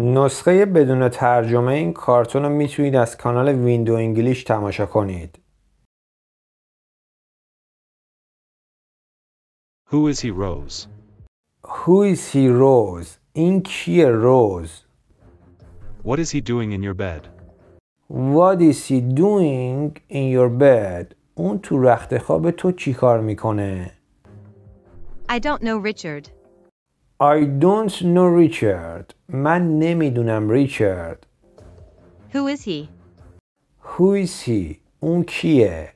نسخه بدون ترجمه این کارتون رو میتونید از کانال ویندو انگلیش تماشا کنید. Who is he Rose? Who is he Rose? این کیه روز؟ What is he doing in your bed? What is he doing in your bed? اون تو رخت خواب تو چی کار میکنه؟ I don't know Richard. I don't know Richard. من نمیدونم ریچارد. Who is he? Who is he? اون کیه؟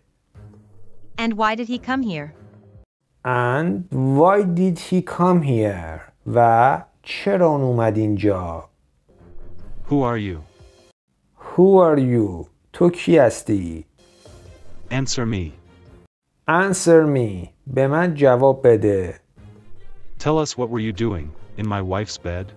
And why did he come here? And why did he come here? و چرا اون اومد اینجا؟ Who are you? Who are you? تو کی هستی؟ Answer me. Answer me. به من جواب بده. Tell us what were you doing, in my wife's bed?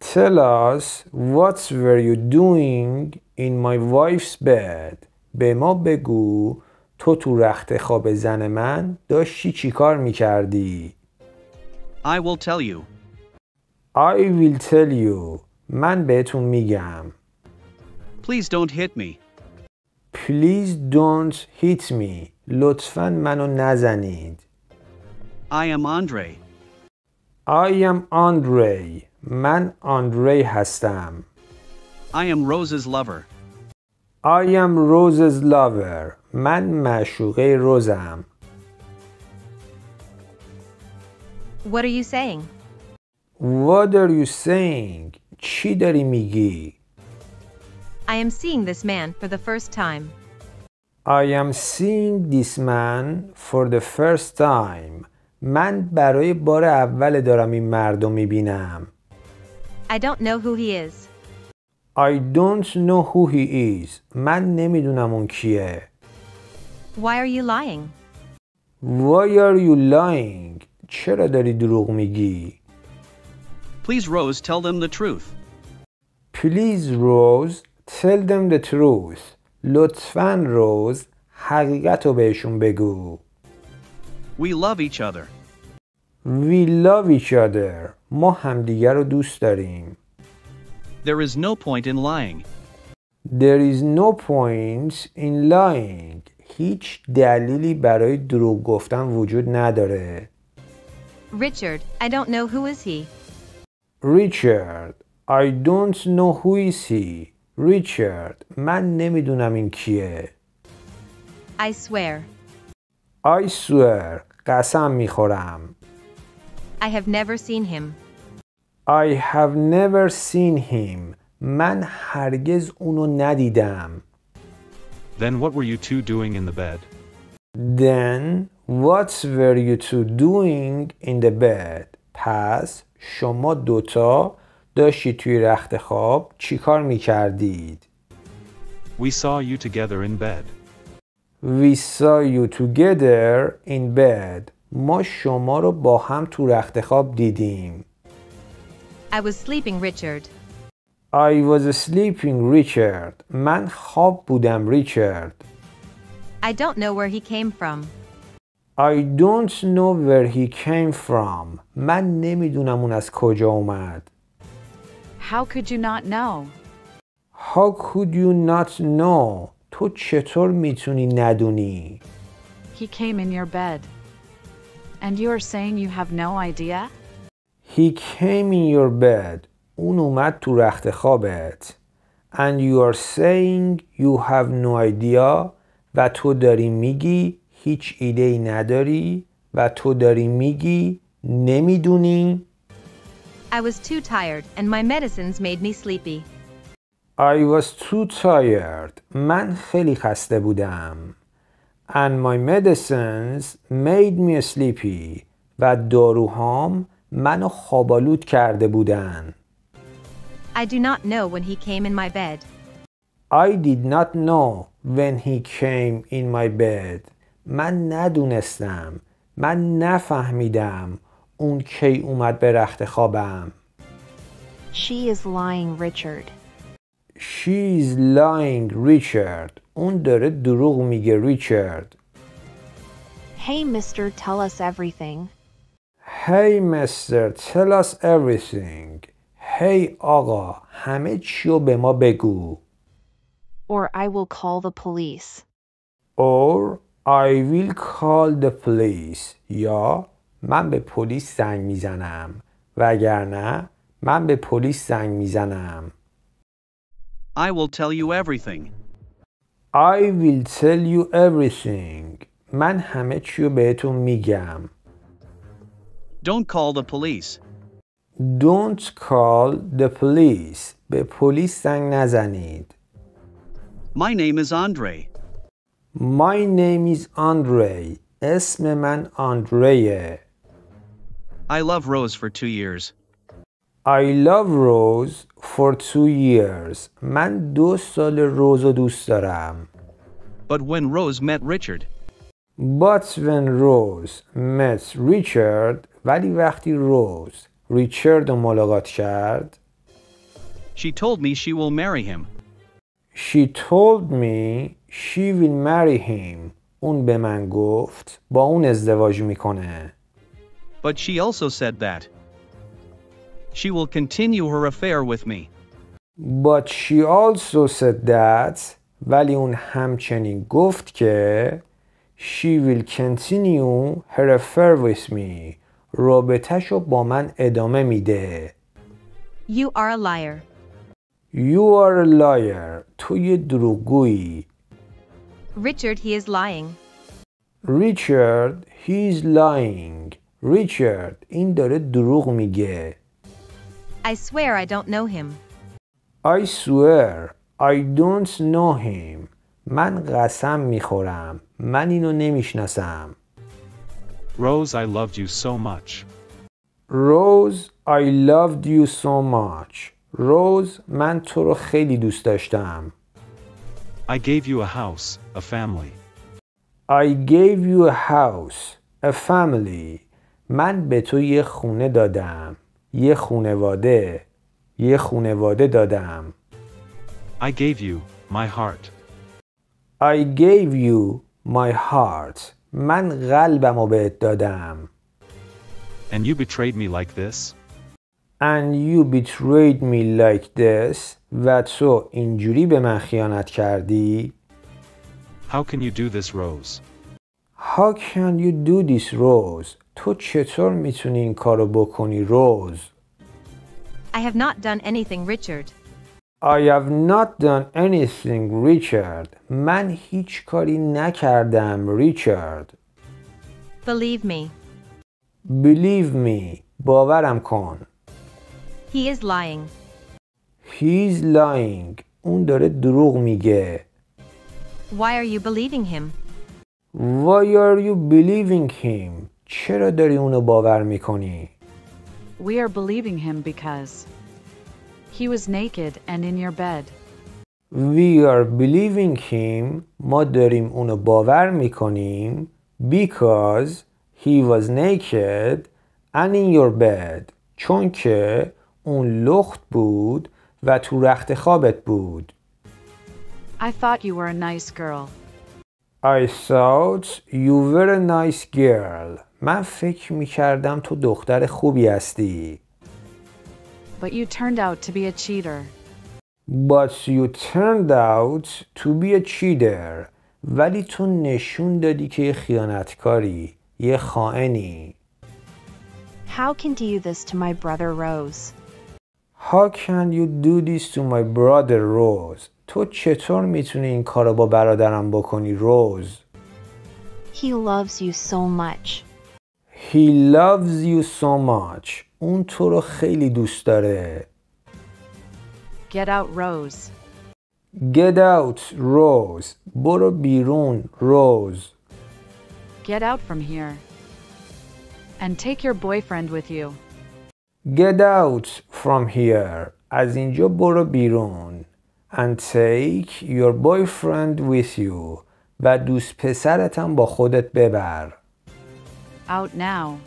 Tell us what were you doing in my wife's bed. به ما بگو تو تو رخت خواب زن من داشتی چیکار میکردی؟ I will tell you. I will tell you. من بهتون میگم. Please don't hit me. Please don't hit me. لطفا منو نزنید. I am Andre. I am Andre. Man Andre Hastam. I am Rose's lover. I am Rose's lover. Man mashuge روزم. What are you saying? What are you saying? Chidari Migi. I am seeing this man for the first time. I am seeing this man for the first time. من برای بار اول دارم این مرد رو میبینم I don't know who he is I don't know who he is من نمیدونم اون کیه Why are you lying? Why are you lying? چرا داری دروغ میگی؟ Please Rose tell them the truth. Please Rose tell them the truth. لطفاً روز حقیقت رو بهشون بگو. We love each other. We love each other. ما همدیگه رو دوست داریم. There is no point in lying. There is no point in lying. هیچ دلیلی برای دروغ گفتن وجود نداره. Richard, I don't know who is he. Richard, I don't know who is he. Richard, من نمیدونم این کیه. I swear. I swear. قسم میخورم I have never seen him. I have never seen him. من هرگز اونو ندیدم. Then what were you two doing in the bed? Then what were you two doing in the bed? پس شما دوتا داشتی توی رخت خواب چیکار می کردید؟ We saw you together in bed. We saw you together in bed. ما شما رو با هم تو رخت خواب دیدیم. I was sleeping, Richard. I was sleeping, Richard. من خواب بودم, Richard. I don't know where he came from. I don't know where he came from. من نمیدونم اون از کجا اومد. How could you not know? How could you not know? تو چطور میتونی ندونی؟ He came in your bed. And you are saying you have no idea? He came in your bed. اون اومد تو رخت خوابت. And you are saying you have no idea و تو داری میگی هیچ ایده ای نداری و تو داری میگی نمیدونی I was too tired and my medicines made me sleepy. I was too tired. من خیلی خسته بودم. And my medicines made me sleepy. و داروهام منو خوابالود کرده بودن. I do not know when he came in my bed. I did not know when he came in my bed. من ندونستم. من نفهمیدم اون کی اومد به رخت خوابم. She is lying, Richard. She's lying Richard اون داره دروغ میگه ریچارد Hey mister tell us everything Hey mister tell us everything Hey آقا همه چیو به ما بگو Or I will call the police Or I will call the police یا من به پلیس زنگ میزنم وگرنه من به پلیس زنگ میزنم I will tell you everything. I will tell you everything. من همه چیو بهتون میگم. Don't call the police. Don't call the police. به پلیس زنگ نزنید. My name is Andre. My name is Andre. اسم من آندریه. I love Rose for two years. I love Rose for two years. من دو سال روز رو دوست دارم. But when Rose met Richard. But when Rose met Richard ولی وقتی روز ریچارد رو ملاقات کرد She told me she will marry him. She told me she will marry him. اون به من گفت با اون ازدواج میکنه. But she also said that she will continue her affair with me. But she also said that ولی اون همچنین گفت که She will continue her affair with me. رابطهشو با من ادامه میده. You are a liar. You are a liar. تو یه drugui. Richard, he is lying. Richard, he is lying. Richard, این داره دروغ میگه. I swear I don't know him. I swear I don't know him. من قسم میخورم. من اینو نمیشناسم. Rose, I loved you so much. Rose, I loved you so much. Rose, من تو رو خیلی دوست داشتم. I gave you a house, a family. I gave you a house, a family. من به تو یه خونه دادم. یه خونواده یه خونواده دادم I gave you my heart I gave you my heart من قلبم رو بهت دادم And you betrayed me like this And you betrayed me like this و تو اینجوری به من خیانت کردی How can you do this Rose How can you do this Rose تو چطور میتونی این کارو بکنی روز؟ I have not done anything Richard. I have not done anything Richard. من هیچ کاری نکردم ریچارد. Believe me. Believe me. باورم کن. He is lying. He's lying. اون داره دروغ میگه. Why are you believing him? Why are you believing him? چرا داری اونو باور میکنی؟ We are believing him because he was naked and in your bed. We are believing him. ما داریم اونو باور میکنیم because he was naked and in your bed. چون که اون لخت بود و تو رخت خوابت بود. I thought you were a nice girl. I thought you were a nice girl. من فکر می کردم تو دختر خوبی هستی. But you turned out to be a cheater. But you turned out to be a cheater. ولی تو نشون دادی که یه خیانتکاری، یه خائنی. How can you do this to my brother Rose? How can you do this to my brother Rose? تو چطور میتونی این کارو با برادرم بکنی روز؟ He loves you so much. He loves you so much. اون تو رو خیلی دوست داره. Get out, Rose. Get out, Rose. برو بیرون, Rose. Get out from here. And take your boyfriend with you. Get out from here. از اینجا برو بیرون. And take your boyfriend with you. و دوست پسرتم با خودت ببر. Out now.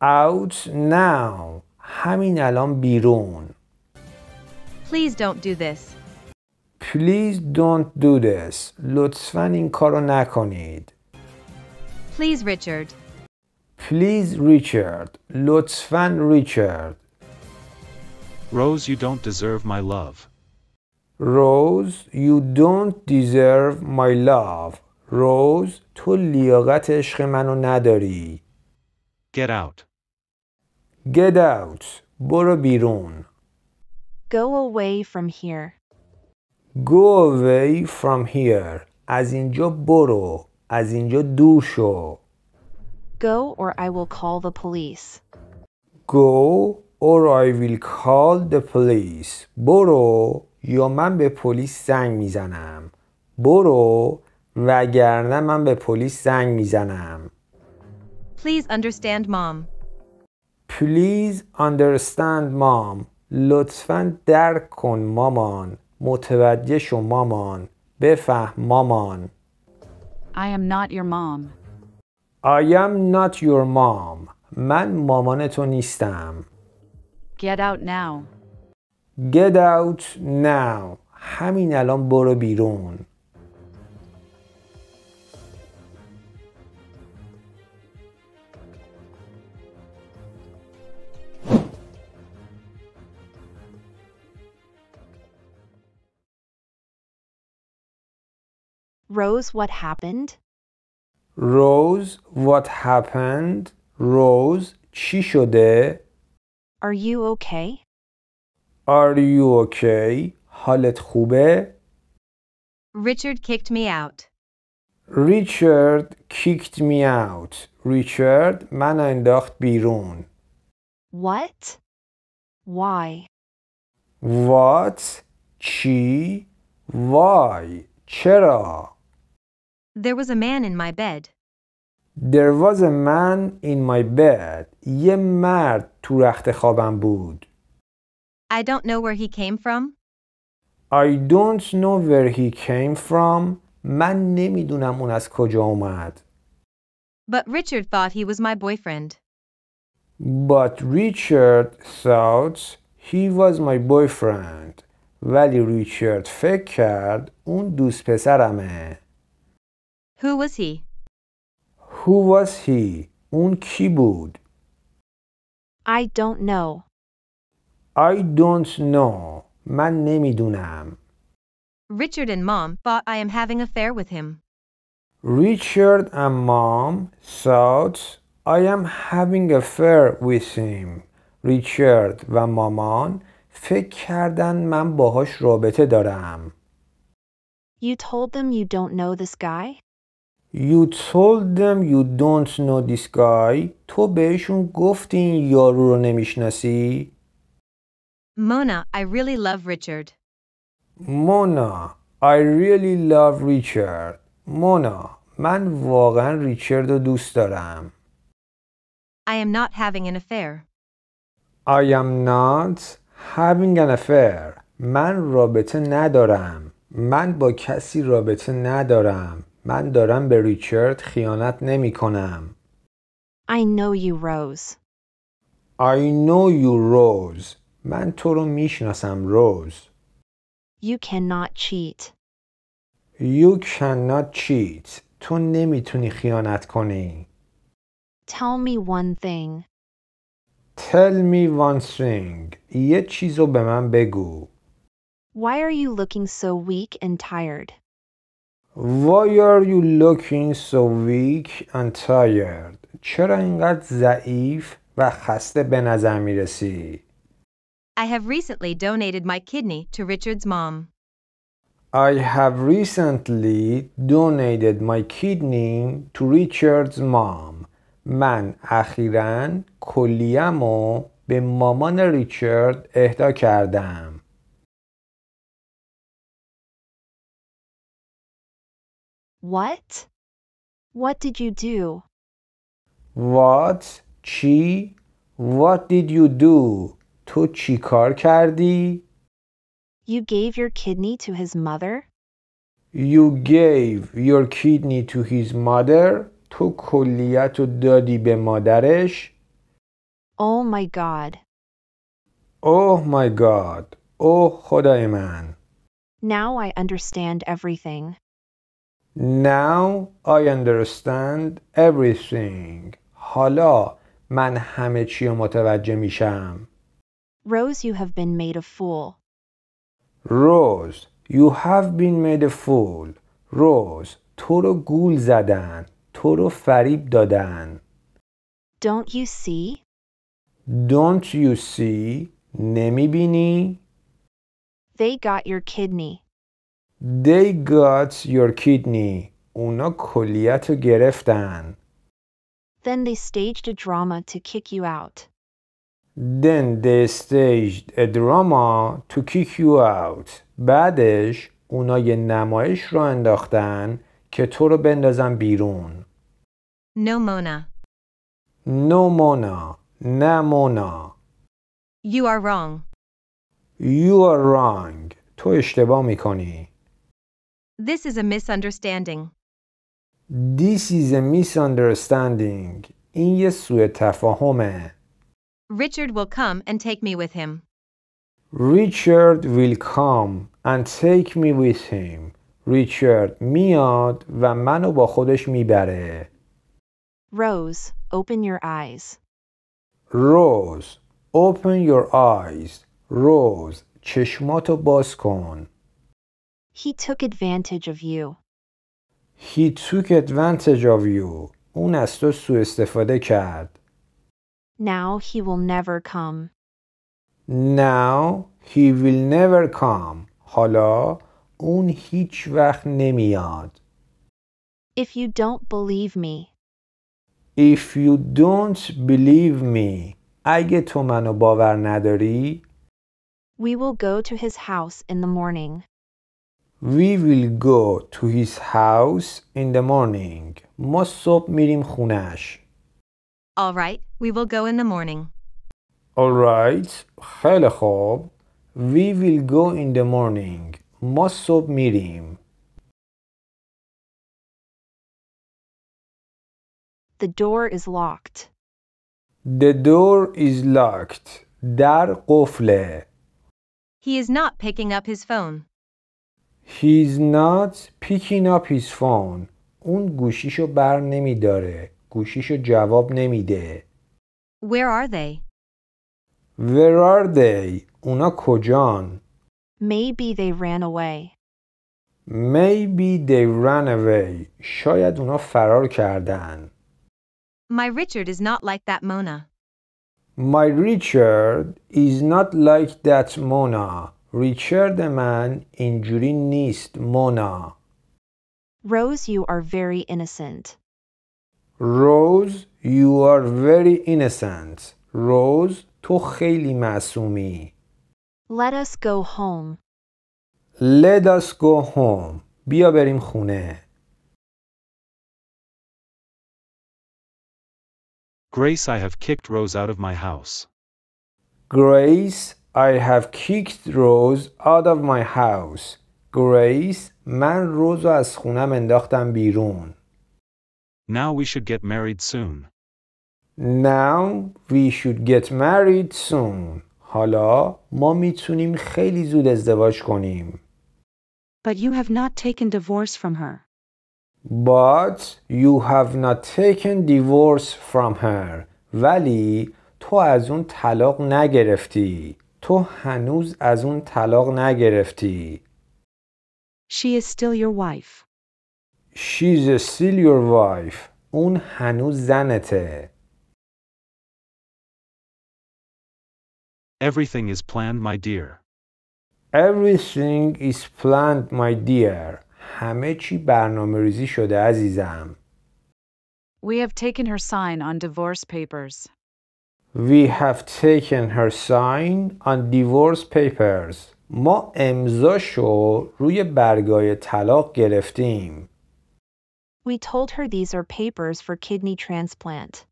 Out now. همین الان بیرون. Please don't do this. Please don't do this. لطفا این کارو نکنید. Please Richard. Please Richard. لطفا Richard. Rose, you don't deserve my love. Rose, you don't deserve my love. روز تو لیاقت عشق منو نداری Get out Get out برو بیرون Go away from here Go away from here از اینجا برو از اینجا دور شو Go or I will call the police Go or I will call the police برو یا من به پلیس زنگ میزنم برو وگرنه من به پلیس زنگ میزنم Please understand mom. Please understand mom. لطفا درک کن مامان. متوجه شو مامان. بفهم مامان. I am not your mom. I am not your mom. من مامان تو نیستم. Get out now. Get out now. همین الان برو بیرون. Rose, what happened? Rose, what happened? Rose, چی شده؟ Are you okay? Are you okay? حالت خوبه؟ Richard kicked me out. Richard kicked me out. Richard من انداخت بیرون. What? Why? What? چی? Why? چرا؟ there was a man in my bed. There was a man in my bed. یه مرد تو رخت خوابم بود. I don't know where he came from. I don't know where he came from. من نمیدونم اون از کجا اومد. But Richard thought he was my boyfriend. But Richard thought he was my boyfriend. ولی ریچارد فکر کرد اون دوست پسرمه. Who was he? Who was he? Un kibud. I don't know. I don't know. من dunam. Richard and mom thought I am having affair with him. Richard and mom thought I am having affair with him. Richard و مامان فکر کردن من باهاش رابطه دارم. You told them you don't know this guy? You told them you don't know this guy. تو بهشون گفتی این یارو رو نمیشناسی؟ Mona, I really love Richard. Mona, I really love Richard. Mona, من واقعا ریچارد رو دوست دارم. I am not having an affair. I am not having an affair. من رابطه ندارم. من با کسی رابطه ندارم. من دارم به ریچارد خیانت نمی کنم. I know you Rose. I know you Rose. من تو رو می شناسم, Rose. You cannot cheat. You cannot cheat. تو نمی تونی خیانت کنی. Tell me one thing. Tell me one thing. یه چیزو به من بگو. Why are you looking so weak and tired? Why are you looking so weak and tired? چرا اینقدر ضعیف و خسته به نظر می I have recently donated my kidney to Richard's mom. I have recently donated my kidney to Richard's mom. من اخیراً کلیه‌مو به مامان ریچارد اهدا کردم. What? What did you do? What? چی؟ What did you do? تو چی کار کردی؟ You gave your kidney to his mother? You gave your kidney to his mother. تو کلیت رو دادی به مادرش. Oh my god. Oh my god. Oh خدای من. Now I understand everything. Now I understand everything. حالا من همه چی متوجه میشم. Rose, you have been made a fool. Rose, you have been made a fool. Rose, تو رو گول زدن. تو رو فریب دادن. Don't you see? Don't you see? نمی بینی؟ They got your kidney. They got your kidney. اونا کلیت رو گرفتن. Then they staged a drama to kick you out. Then they staged a drama to kick you out. بعدش اونا یه نمایش رو انداختن که تو رو بندازن بیرون. No, Mona. No, Mona. نه مونا. You are wrong. You are wrong. تو اشتباه میکنی. This is a misunderstanding. This is a misunderstanding. این یه سوء تفاهمه. Richard will come and take me with him. Richard will come and take me with him. Richard میاد و منو با خودش میبره. Rose, open your eyes. Rose, open your eyes. Rose, چشماتو باز کن. He took advantage of you. He took advantage of you. اون از تو سوء استفاده کرد. Now he will never come. Now he will never come. حالا اون هیچ وقت نمیاد. If you don't believe me. If you don't believe me. اگه تو منو باور نداری. We will go to his house in the morning. We will go to his house in the morning. ما صبح میریم خونش. All right, we will go in the morning. All right, خیلی خوب. We will go in the morning. ما صبح میریم. The door is locked. The door is locked. در قفله. He is not picking up his phone. He's not picking up his phone. اون گوشیشو بر نمیداره. گوشیشو جواب نمیده. Where are they? Where are they? اونا کجان؟ Maybe they ran away. Maybe they ran away. شاید اونا فرار کردن. My Richard is not like that Mona. My Richard is not like that Mona. ریچرد من اینجوری نیست مونا Rose you are very innocent Rose you are very innocent Rose تو خیلی معصومی Let us go home Let us go home بیا بریم خونه Grace I have kicked Rose out of my house Grace I have kicked Rose out of my house. Grace, من روز رو از خونم انداختم بیرون. Now we should get married soon. Now we should get married soon. حالا ما میتونیم خیلی زود ازدواج کنیم. But you have not taken divorce from her. But you have not taken divorce from her. ولی تو از اون طلاق نگرفتی. تو هنوز از اون طلاق نگرفتی. She is still your wife. She's still your wife. اون هنوز زنته. Everything is planned, my dear. Everything is planned, my dear. همه چی برنامه ریزی شده عزیزم. We have taken her sign on divorce papers. We have taken her sign on divorce papers. ما امضاشو روی برگای طلاق گرفتیم. We told her these are papers for kidney transplant.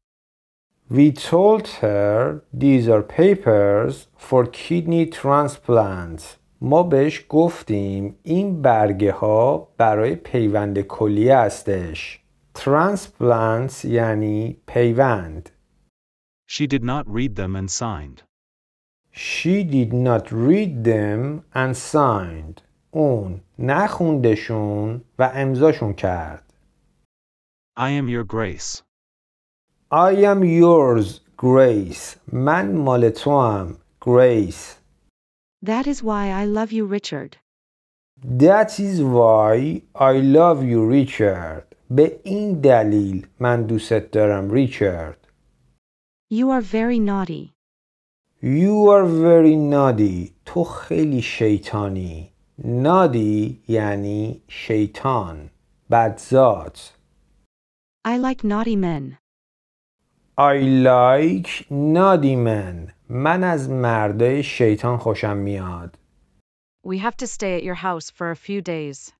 We told her these are papers for kidney transplant. ما بهش گفتیم این برگه ها برای پیوند کلیه هستش. Transplants یعنی پیوند. She did not read them and signed. She did not read them and signed. اون نخوندشون و امضاشون کرد. I am your grace. I am yours, grace. من مال تو هم, grace. That is why I love you, Richard. That is why I love you, Richard. به این دلیل من دوست دارم, Richard. You are very naughty. You are very naughty. تو خیلی شیطانی. Naughty یعنی شیطان. بدزاد. I like naughty men. I like naughty men. من از مرده شیطان خوشم میاد. We have to stay at your house for a few days.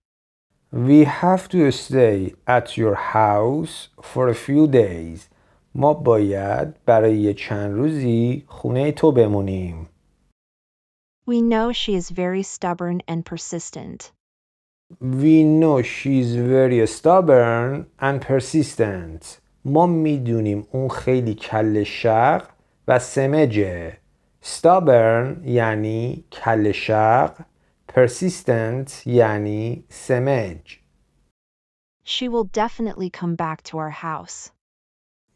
We have to stay at your house for a few days. ما باید برای چند روزی خونه تو بمونیم. We know she is very stubborn and persistent. We know she's very stubborn and persistent. ما میدونیم اون خیلی کل شق و سمجه. Stubborn یعنی کل شق. Persistent یعنی سمج. She will definitely come back to our house.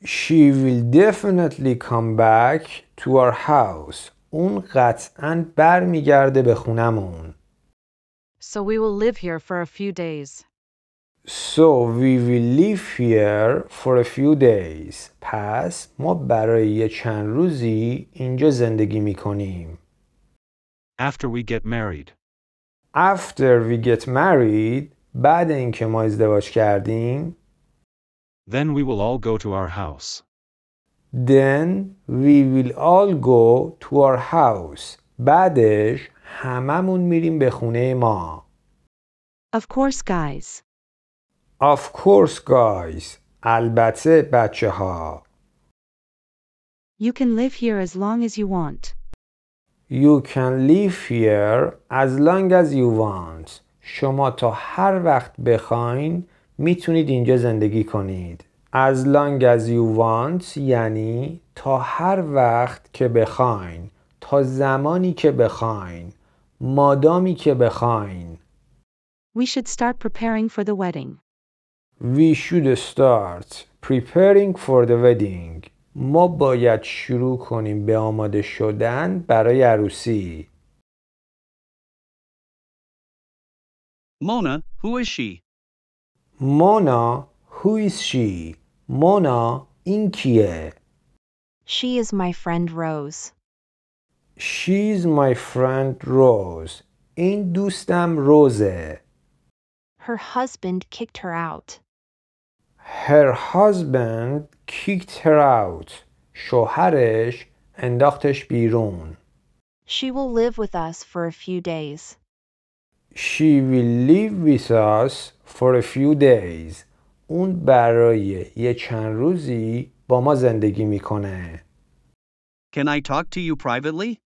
She will definitely come back to our house. اون قطعا برمیگرده به خونمون. So we will live here for a few days. So we will live here for a few days. پس ما برای چند روزی اینجا زندگی میکنیم. After we get married. After we get married. بعد اینکه ما ازدواج کردیم. Then we will all go to our house. Then we will all go to our house. بعدش هممون میریم به خونه ما. Of course, guys. Of course, guys. البته بچه ها. You can live here as long as you want. You can live here as long as you want. شما تا هر وقت بخواین میتونید اینجا زندگی کنید as long as you want یعنی تا هر وقت که بخواین تا زمانی که بخواین مادامی که بخواین We should start preparing for the wedding. We should start preparing for the wedding. ما باید شروع کنیم به آماده شدن برای عروسی. Mona, who is she? Mona, who is she? Mona, این She is my friend Rose. She's my friend Rose. این دوستم Rose. Her husband kicked her out. Her husband kicked her out. شوهرش انداختش بیرون. She will live with us for a few days. She will live with us for a few days. اون برای یه چند روزی با ما زندگی میکنه. Can I talk to you privately?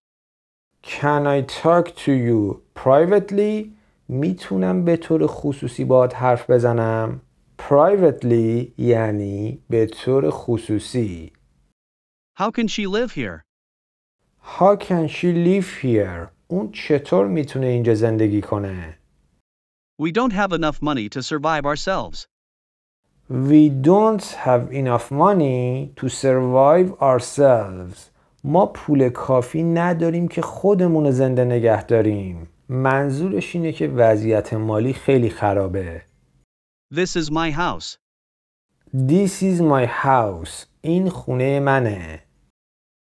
Can I talk to you privately? میتونم به طور خصوصی باهات حرف بزنم؟ Privately یعنی به طور خصوصی. How can she live here? How can she live here? اون چطور میتونه اینجا زندگی کنه؟ We don't have enough money to survive ourselves. We don't have enough money to survive ourselves. ما پول کافی نداریم که خودمون رو زنده نگه داریم. منظورش اینه که وضعیت مالی خیلی خرابه. This is my house. This is my house. این خونه منه.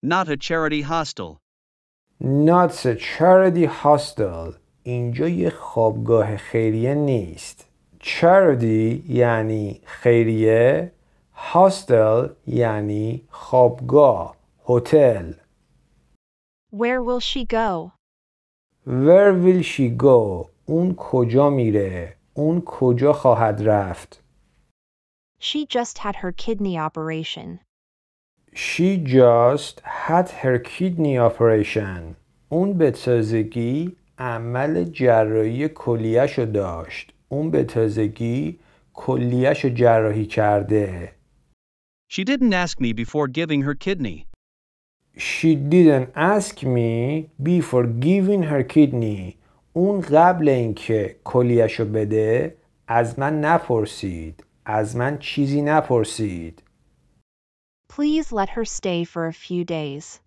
Not a charity hostel. Not a charity hostel اینجا یه خوابگاه خیریه نیست charity یعنی خیریه hostel یعنی خوابگاه هتل Where will she go? Where will she go? اون کجا میره؟ اون کجا خواهد رفت؟ She just had her kidney operation. She just had her kidney operation. اون به تازگی عمل جراحی کلیهش رو داشت. اون به تازگی کلیهش رو جراحی کرده. She didn't ask me before giving her kidney. She didn't ask me before giving her kidney. اون قبل اینکه کلیهش رو بده از من نپرسید. از من چیزی نپرسید. Please let her stay for a few days.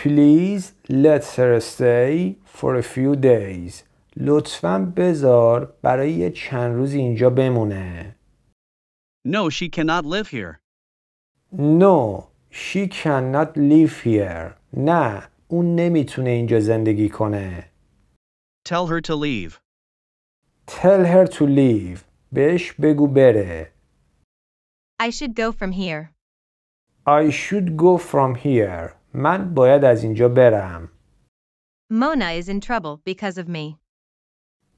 Please let her stay for a few days. لطفاً بذار برای چند روزی اینجا بمونه. No, she cannot live here. No, she cannot live here. نه، اون نمیتونه اینجا زندگی کنه. Tell her to leave. Tell her to leave. بهش بگو بره. I should go from here. I should go from here. من باید از اینجا برم. Mona is in trouble because of me.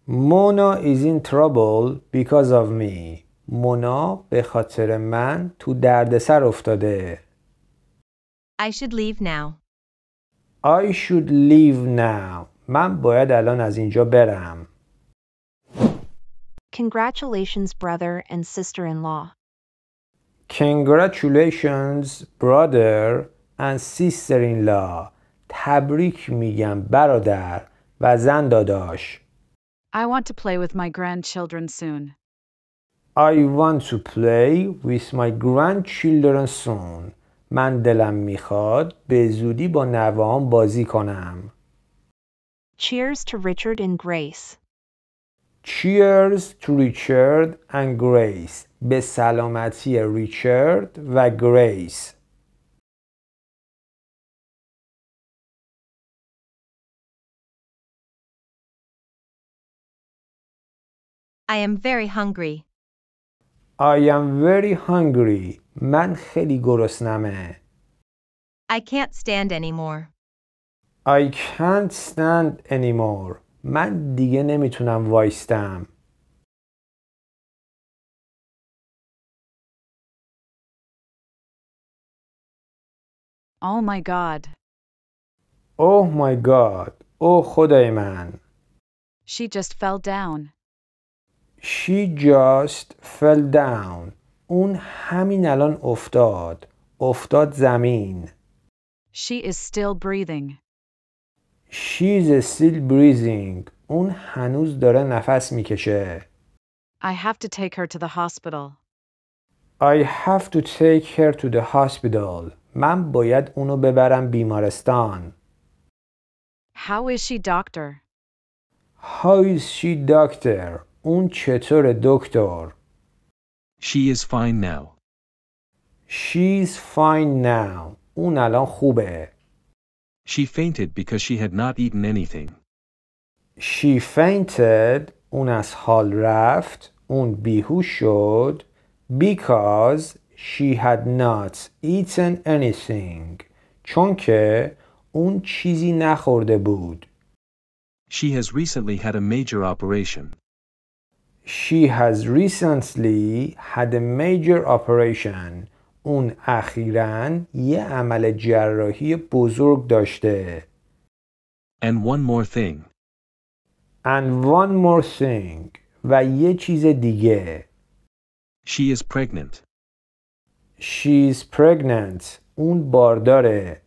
Mona is in trouble because of me. مونا به خاطر من تو دردسر افتاده. I should leave now. I should leave now. من باید الان از اینجا برم. Congratulations brother and sister-in-law. Congratulations brother and sister in law. تبریک میگم برادر و زن داداش. I want to play with my grandchildren soon. I want to play with my grandchildren soon. من دلم میخواد به زودی با نوام بازی کنم. Cheers to Richard and Grace. Cheers to Richard and Grace. به سلامتی ریچارد و گریس I am very hungry. I am very hungry. من خیلی گرسنمه. I can't stand anymore. I can't stand anymore. من دیگه نمیتونم وایستم. Oh my God. Oh my God. Oh خدای من. She just fell down. She just fell down. اون همین الان افتاد. افتاد زمین. She is still breathing. She is still breathing. اون هنوز داره نفس میکشه. I have to take her to the hospital. I have to take her to the hospital. من باید اونو ببرم بیمارستان. How is she doctor? How is she doctor? اون چطور دکتر؟ She is fine now. She is fine now. اون الان خوبه. She fainted because she had not eaten anything. She fainted. اون از حال رفت. اون بیهوش شد. Because She had not eaten anything. چون که اون چیزی نخورده بود. She has recently had a major operation. She has recently had a major operation. اون اخیرا یه عمل جراحی بزرگ داشته. And one more thing. And one more thing. و یه چیز دیگه. She is pregnant. She's pregnant. اون بارداره.